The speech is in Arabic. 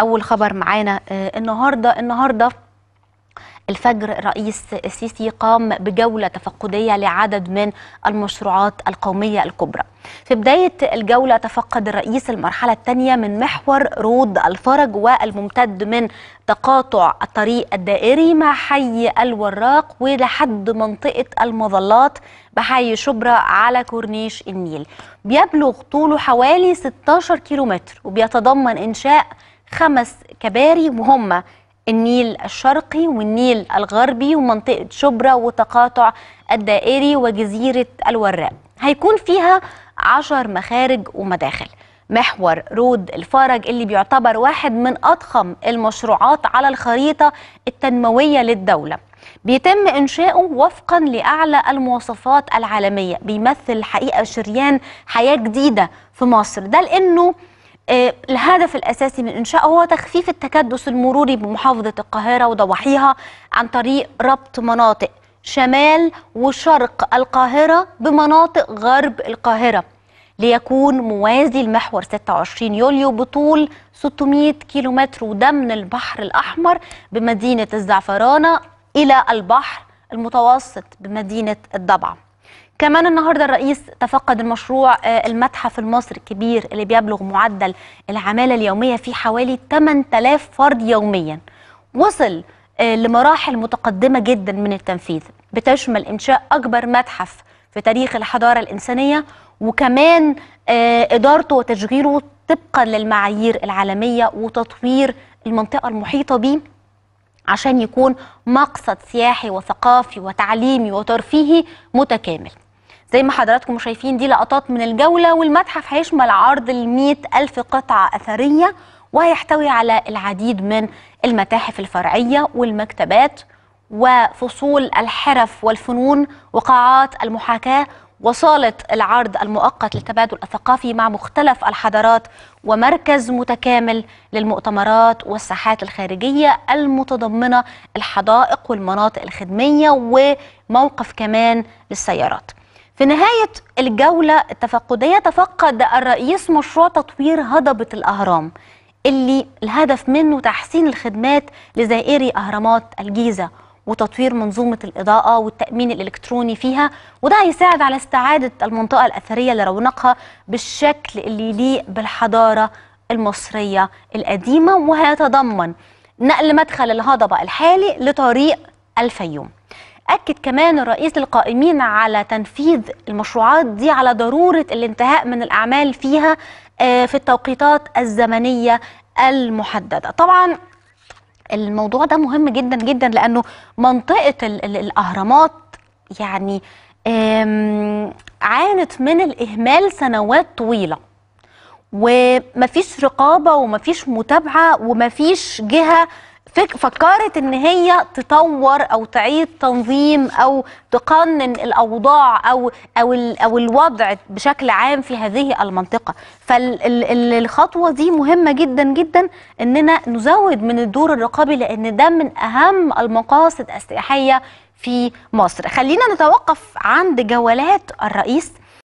اول خبر معانا آه، النهارده النهارده الفجر رئيس السيسي قام بجولة تفقدية لعدد من المشروعات القومية الكبرى في بداية الجولة تفقد الرئيس المرحلة الثانية من محور رود الفرج والممتد من تقاطع الطريق الدائري مع حي الوراق ولحد منطقة المظلات بحي شبرا على كورنيش النيل بيبلغ طوله حوالي 16 كيلومتر وبيتضمن إنشاء خمس كباري وهم النيل الشرقي والنيل الغربي ومنطقة شبرا وتقاطع الدائري وجزيرة الوراق هيكون فيها عشر مخارج ومداخل محور رود الفرج اللي بيعتبر واحد من أضخم المشروعات على الخريطة التنموية للدولة بيتم إنشاؤه وفقا لأعلى المواصفات العالمية بيمثل الحقيقة شريان حياة جديدة في مصر ده لأنه آه، الهدف الأساسي من إنشاء هو تخفيف التكدس المروري بمحافظة القاهرة وضواحيها عن طريق ربط مناطق شمال وشرق القاهرة بمناطق غرب القاهرة ليكون موازي المحور 26 يوليو بطول 600 كيلومتر من البحر الأحمر بمدينة الزعفرانة إلى البحر المتوسط بمدينة الضبعة كمان النهارده الرئيس تفقد المشروع آه، المتحف المصري الكبير اللي بيبلغ معدل العماله اليوميه فيه حوالي 8000 فرد يوميا وصل آه، لمراحل متقدمه جدا من التنفيذ بتشمل انشاء اكبر متحف في تاريخ الحضاره الانسانيه وكمان آه، ادارته وتشغيله طبقا للمعايير العالميه وتطوير المنطقه المحيطه به عشان يكون مقصد سياحي وثقافي وتعليمي وترفيهي متكامل زي ما حضراتكم شايفين دي لقطات من الجولة والمتحف هيشمل عرض ال ألف قطعة أثرية وهيحتوي على العديد من المتاحف الفرعية والمكتبات وفصول الحرف والفنون وقاعات المحاكاة وصالة العرض المؤقت للتبادل الثقافي مع مختلف الحضارات ومركز متكامل للمؤتمرات والساحات الخارجية المتضمنة الحدائق والمناطق الخدمية وموقف كمان للسيارات في نهاية الجولة التفقدية تفقد الرئيس مشروع تطوير هضبة الأهرام اللي الهدف منه تحسين الخدمات لزائري أهرامات الجيزة وتطوير منظومة الإضاءة والتأمين الإلكتروني فيها وده هيساعد على استعادة المنطقة الأثرية لرونقها بالشكل اللي يليق بالحضارة المصرية القديمة وهيتضمن نقل مدخل الهضبة الحالي لطريق الفيوم أكد كمان الرئيس القائمين على تنفيذ المشروعات دي على ضرورة الانتهاء من الأعمال فيها آه، في التوقيتات الزمنية المحددة طبعا الموضوع ده مهم جدا جدا لأنه منطقة الأهرامات يعني عانت من الإهمال سنوات طويلة ومفيش رقابة ومفيش متابعة ومفيش جهة فكرت ان هي تطور او تعيد تنظيم او تقنن الاوضاع او او او الوضع بشكل عام في هذه المنطقه فالخطوه دي مهمه جدا جدا اننا نزود من الدور الرقابي لان ده من اهم المقاصد السياحيه في مصر خلينا نتوقف عند جولات الرئيس